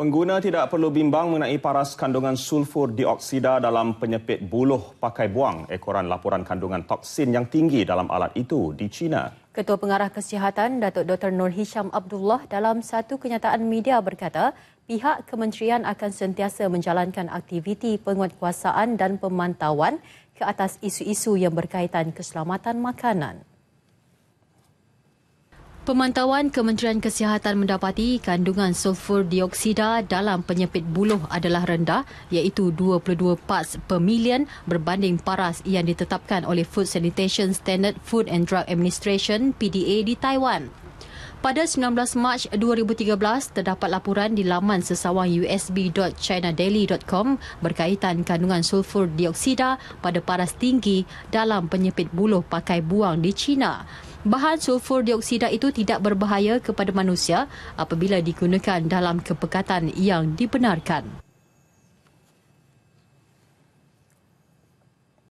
Pengguna tidak perlu bimbang mengenai paras kandungan sulfur dioksida dalam penyepit buluh pakai buang ekoran laporan kandungan toksin yang tinggi dalam alat itu di China. Ketua Pengarah Kesihatan Datuk Dr. Nur Hisham Abdullah dalam satu kenyataan media berkata, pihak kementerian akan sentiasa menjalankan aktiviti penguatkuasaan dan pemantauan ke atas isu-isu yang berkaitan keselamatan makanan. Pemantauan Kementerian Kesihatan mendapati kandungan sulfur dioksida dalam penyepit buluh adalah rendah iaitu 22 parts per million berbanding paras yang ditetapkan oleh Food Sanitation Standard Food and Drug Administration PDA di Taiwan. Pada 19 Mac 2013, terdapat laporan di laman sesawang usb.chinadaily.com berkaitan kandungan sulfur dioksida pada paras tinggi dalam penyepit buluh pakai buang di China bahan sulfur dioksida itu tidak berbahaya kepada manusia apabila digunakan dalam kepekatan yang dibenarkan.